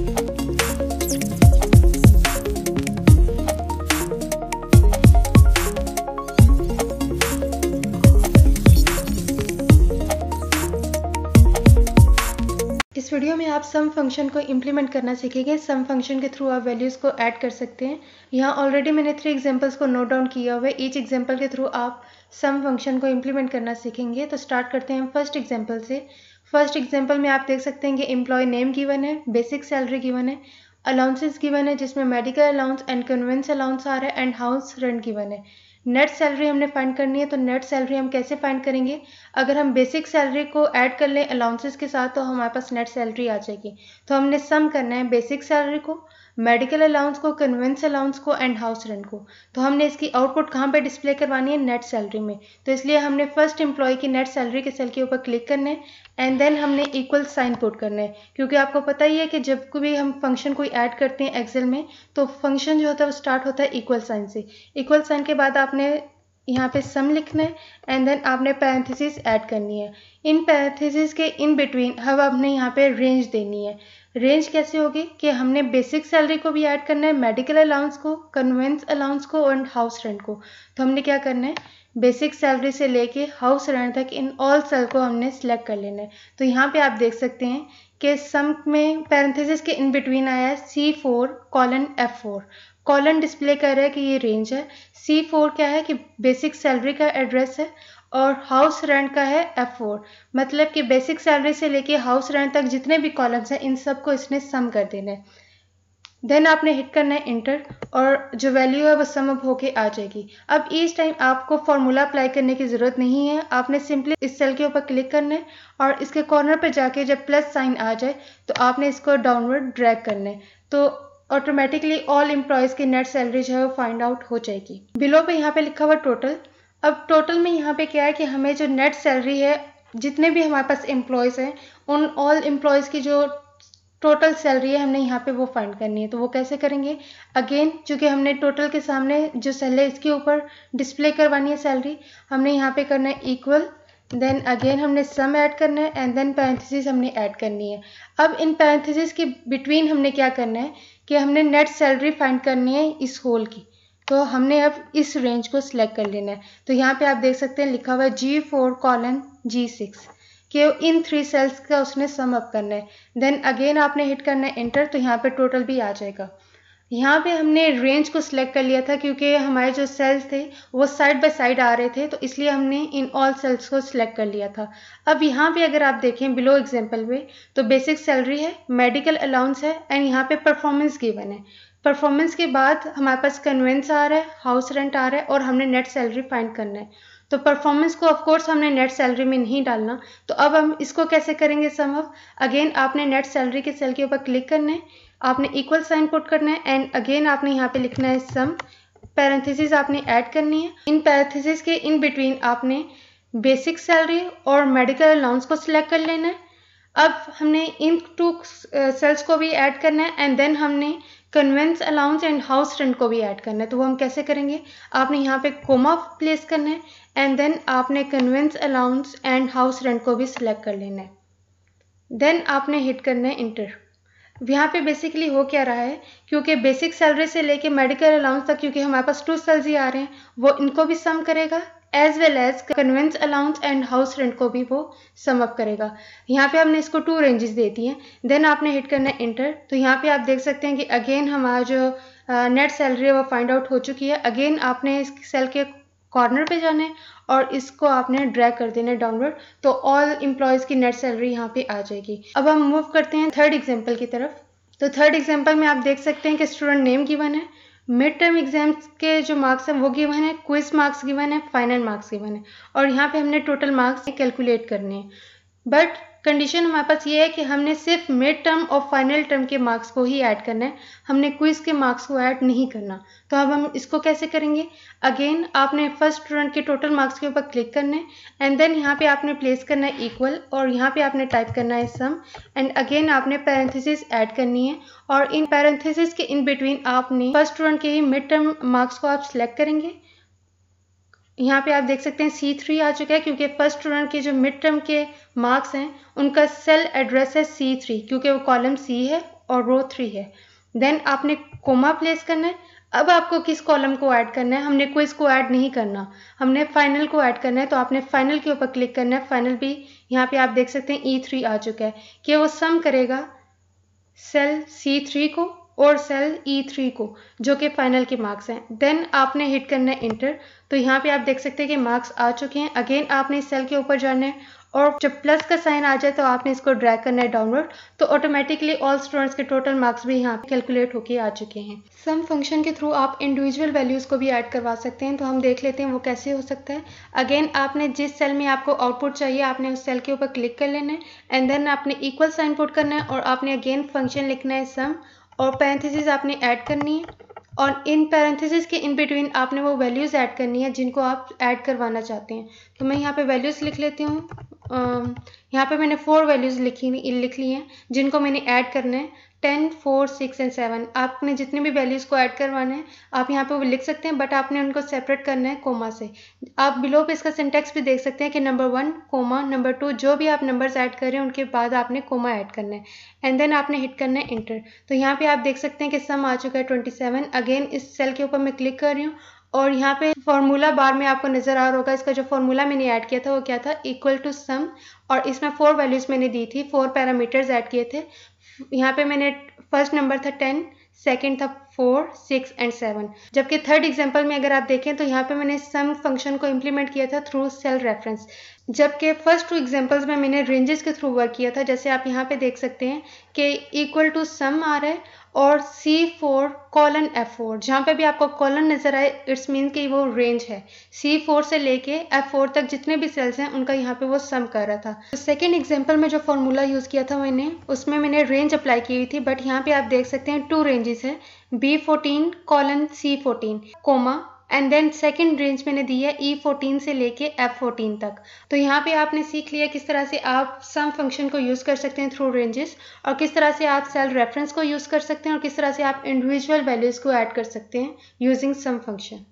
इस वीडियो में आप सम फंक्शन को इम्प्लीमेंट करना सीखेंगे सम फंक्शन के थ्रू आप वैल्यूज़ को ऐड कर सकते हैं यहाँ ऑलरेडी मैंने थ्री एग्जांपल्स को नोट डाउन किया हुआ है ईच एग्जांपल के थ्रू आप सम फंक्शन को इम्प्लीमेंट करना सीखेंगे तो स्टार्ट करते हैं फर्स्ट एग्जांपल से फर्स्ट एग्जांपल में आप देख सकते हैं कि एम्प्लॉय नेम गिवन है बेसिक सैलरी गिवन है अलाउंसेस गिवन है जिसमें medical allowance and conveyance allowance आ रहा है एंड हाउस रेंट गिवन है नेट सैलरी हमने फाइंड करनी है तो नेट सैलरी हम कैसे फाइंड करेंगे अगर हम बेसिक सैलरी को ऐड कर लें अलाउंसेस के साथ तो हमारे पास नेट सैलरी आ जाएगी तो हमने सम करना है बेसिक सैलरी को मेडिकल अलाउंस को कन्वेंस अलाउंस को एंड हाउस रेंट को तो हमने इसकी आउटपुट कहाँ पे डिस्प्ले करवानी है नेट सैलरी में तो इसलिए हमने फर्स्ट एम्प्लॉय की नेट सैलरी के सेल के ऊपर क्लिक करना है एंड देन हमने इक्वल साइन पुट करना है क्योंकि आपको पता ही है कि जब भी हम फंक्शन कोई ऐड करते हैं एक्सेल में तो फंक्शन जो होता है वो स्टार्ट होता है इक्वल साइन से इक्वल साइन के बाद आपने यहाँ पे सम लिखना है एंड देन आपने पैरेंथेसिस ऐड करनी है इन पैरेंथेसिस के इन बिटवीन अब आपने यहाँ पे रेंज देनी है रेंज कैसे होगी कि हमने बेसिक सैलरी को भी ऐड करना है मेडिकल अलाउंस को कन्वेंस अलाउंस को एंड हाउस रेंट को तो हमने क्या करना है बेसिक सैलरी से लेके हाउस रेंट तक इन ऑल सेल को हमने सेलेक्ट कर लेना है तो यहाँ पे आप देख सकते हैं कि सम में पैरेंथेसिस के इन बिटवीन आया है C four colon F four colon display कर रहा है कि ये रेंज है सी फोर क्या है कि बेसिक सैलरी का एड्रेस है और हाउस रेंट का है F4 मतलब कि बेसिक सैलरी से लेके हाउस रेंट तक जितने भी कॉलम्स हैं इन सब को इसने सम कर देना है देन आपने हिट करना है इंटर और जो वैल्यू है वो सम अप होके आ जाएगी अब इस टाइम आपको फॉर्मूला अप्लाई करने की ज़रूरत नहीं है आपने सिंपली इस सेल के ऊपर क्लिक करना है और इसके कॉर्नर पर जाके जब प्लस साइन आ जाए तो आपने इसको डाउनवर्ड ड्रैग करना है तो ऑटोमेटिकली ऑल एम्प्लॉयज़ की नेट सैलरी जो है वो फाइंड आउट हो जाएगी बिलो पे यहाँ पे लिखा हुआ टोटल अब टोटल में यहाँ पे क्या है कि हमें जो नेट सैलरी है जितने भी हमारे पास एम्प्लॉयज़ हैं उन ऑल एम्प्लॉयज़ की जो टोटल सैलरी है हमने यहाँ पे वो फाइंड करनी है तो वो कैसे करेंगे अगेन चूँकि हमने टोटल के सामने जो सैलरी है इसके ऊपर डिस्प्ले करवानी है सैलरी हमने यहाँ पे करना है इक्वल देन अगेन हमने सम ऐड करना है एंड देन पैंथेसिस हमने ऐड करनी है अब इन पैंथेसिस के बिटवीन हमने क्या करना है कि हमने नेट सैलरी फाइंड करनी है इस होल की तो हमने अब इस रेंज को सिलेक्ट कर लेना है तो यहाँ पे आप देख सकते हैं लिखा हुआ है G four colon G six कि इन थ्री सेल्स का उसने सम अप करना है देन अगेन आपने हिट करना है एंटर तो यहाँ पे टोटल भी आ जाएगा यहाँ पे हमने रेंज को सिलेक्ट कर लिया था क्योंकि हमारे जो सेल्स थे वो साइड बाय साइड आ रहे थे तो इसलिए हमने इन ऑल सेल्स को सिलेक्ट कर लिया था अब यहाँ पे अगर आप देखें बिलो एग्जांपल में तो बेसिक सैलरी है मेडिकल अलाउंस है एंड यहाँ पे परफॉर्मेंस गिवन है परफॉर्मेंस के बाद हमारे पास कन्वेंस आ रहा है हाउस रेंट आ रहा है और हमने नेट सैलरी फाइंड करना है तो परफॉर्मेंस को ऑफ कोर्स हमने नेट सैलरी में नहीं डालना तो अब हम इसको कैसे करेंगे समव अगेन आपने नेट सैलरी के सेल के ऊपर क्लिक करना है आपने इक्वल साइन पुट करना है एंड अगेन आपने यहाँ पे लिखना है सम पैरेंथेसिस आपने ऐड करनी है इन पैरेंथेसिस के इन बिटवीन आपने बेसिक सैलरी और मेडिकल अलाउंस को सिलेक्ट कर लेना है अब हमने इन टू सेल्स को भी ऐड करना है एंड देन हमने conveyance allowance and house rent को भी ऐड करना है तो वो हम कैसे करेंगे आपने यहाँ पे कोमा प्लेस करना है एंड देन आपने conveyance allowance and house rent को भी सिलेक्ट कर लेना है देन आपने हिट करना है इंटर यहाँ पे बेसिकली हो क्या रहा है क्योंकि बेसिक सैलरी से लेके मेडिकल अलाउंस तक क्योंकि हमारे पास टू सेल्स ही आ रहे हैं वो इनको भी सम करेगा as well as conveyance allowance and house rent को भी वो सम अप करेगा यहाँ पे हमने इसको टू रेंजेस दे दी हैं देन आपने हिट करना है इंटर तो यहाँ पे आप देख सकते हैं कि अगेन हमारा जो नेट uh, सैलरी है वो फाइंड आउट हो चुकी है अगेन आपने इस सेल के कॉर्नर पे जाना है और इसको आपने ड्रैग कर देना है डाउनलोड तो ऑल इम्प्लॉयज़ की नेट सैलरी यहाँ पे आ जाएगी अब हम मूव करते हैं थर्ड एग्जाम्पल की तरफ तो थर्ड एग्जाम्पल में आप देख सकते हैं कि स्टूडेंट नेम गिवन है मिड टर्म एग्जाम्स के जो मार्क्स हैं वो गिवन है क्विज मार्क्स गिवन है फाइनल मार्क्स गिवन है और यहाँ पे हमने टोटल मार्क्स कैलकुलेट करने हैं बट कंडीशन हमारे पास ये है कि हमने सिर्फ मिड टर्म और फाइनल टर्म के मार्क्स को ही ऐड करना है हमने क्विज के मार्क्स को ऐड नहीं करना तो अब हम इसको कैसे करेंगे अगेन आपने फर्स्ट स्टूडेंट के टोटल मार्क्स के ऊपर क्लिक करना है एंड देन यहाँ पे आपने प्लेस करना है इक्वल और यहाँ पे आपने टाइप करना है सम एंड अगेन आपने पैरेंथिस ऐड करनी है और इन पैरेंथिस के इन बिटवीन आपने फर्स्ट स्टूडेंट के ही मिड टर्म मार्क्स को आप सिलेक्ट करेंगे यहाँ पे आप देख सकते हैं सी थ्री आ चुका है क्योंकि फर्स्ट स्टूडेंट के जो मिड टर्म के मार्क्स हैं उनका सेल एड्रेस है सी थ्री क्योंकि वो कॉलम सी है और रो थ्री है देन आपने कोमा प्लेस करना है अब आपको किस कॉलम को ऐड करना है हमने क्विज को ऐड नहीं करना हमने फाइनल को ऐड करना है तो आपने फाइनल के ऊपर क्लिक करना है फाइनल भी यहाँ पे आप देख सकते हैं ई e थ्री आ चुका है कि वो सम करेगा सेल सी थ्री को और सेल ई थ्री को जो कि फाइनल के मार्क्स हैं देन आपने हिट करना है इंटर तो यहाँ पे आप देख सकते हैं कि मार्क्स आ चुके हैं अगेन आपने सेल के ऊपर जाना है और जब प्लस का साइन आ जाए तो आपने इसको ड्रैग करना है डाउनलोड तो ऑटोमेटिकली ऑल स्टूडेंट्स के टोटल मार्क्स भी यहाँ कैलकुलेट होके आ चुके हैं सम फंक्शन के थ्रू आप इंडिविजुअल वैल्यूज़ को भी ऐड करवा सकते हैं तो हम देख लेते हैं वो कैसे हो सकता है अगेन आपने जिस सेल में आपको आउटपुट चाहिए आपने उस सेल के ऊपर क्लिक कर लेना है एंड देन आपने इक्वल साइन पुट करना है और आपने अगेन फंक्शन लिखना है सम और पैंथिस आपने ऐड करनी है और इन पैरेंथेसिस के इन बिटवीन आपने वो वैल्यूज़ ऐड करनी है जिनको आप ऐड करवाना चाहते हैं तो मैं यहाँ पे वैल्यूज़ लिख लेती हूँ यहाँ पे मैंने फोर वैल्यूज़ लिखी लिख ली हैं जिनको मैंने ऐड करना है ten four six and seven आपने जितने भी वैल्यूज़ को ऐड करवाना है आप यहाँ पे वो लिख सकते हैं बट आपने उनको सेपरेट करना है कोमा से आप बिलो पे इसका सिंटेक्स भी देख सकते हैं कि number one comma number two जो भी आप नंबर्स ऐड कर रहे हैं उनके बाद आपने कोमा ऐड करना है एंड देन आपने हिट करना है इंटर तो यहाँ पर आप देख सकते हैं कि सम आ चुका है ट्वेंटी अगेन इस सेल के ऊपर मैं क्लिक कर रही हूँ और यहाँ पे फॉर्मूला बार में आपको नज़र आ रहा होगा इसका जो फॉर्मूला मैंने ऐड किया था वो क्या था इक्वल टू सम और इसमें फोर वैल्यूज़ मैंने दी थी फोर पैरामीटर्स ऐड किए थे यहाँ पे मैंने फर्स्ट नंबर था टेन सेकेंड था फोर सिक्स एंड सेवन जबकि थर्ड एग्जाम्पल में अगर आप देखें तो यहाँ पे मैंने सम फंक्शन को इम्प्लीमेंट किया था थ्रू सेल रेफरेंस जबकि फर्स्ट टू एग्जांपल्स में मैंने रेंजेस के थ्रू वर्क किया था जैसे आप यहाँ पे देख सकते हैं कि इक्वल टू सम आ रहा है और C four colon F four जहाँ पे भी आपको कॉलन नज़र आए इट्स मीन कि वो रेंज है सी फोर से लेके एफ फोर तक जितने भी सेल्स हैं उनका यहाँ पे वो सम कर रहा था तो सेकेंड एग्जाम्पल में जो फॉर्मूला यूज़ किया था मैंने उसमें मैंने रेंज अप्लाई की हुई थी बट यहाँ पे आप देख सकते हैं टू रेंजेस है B fourteen colon C fourteen comma and then second range मैंने दी है ई e फोर्टीन से लेके एफ फोर्टीन तक तो यहाँ पे आपने सीख लिया किस तरह से आप सम फंक्शन को यूज़ कर सकते हैं थ्रू रेंजेस और किस तरह से आप सेल रेफरेंस को यूज़ कर सकते हैं और किस तरह से आप इंडिविजुअल वैल्यूज़ को ऐड कर सकते हैं यूजिंग सम फंक्शन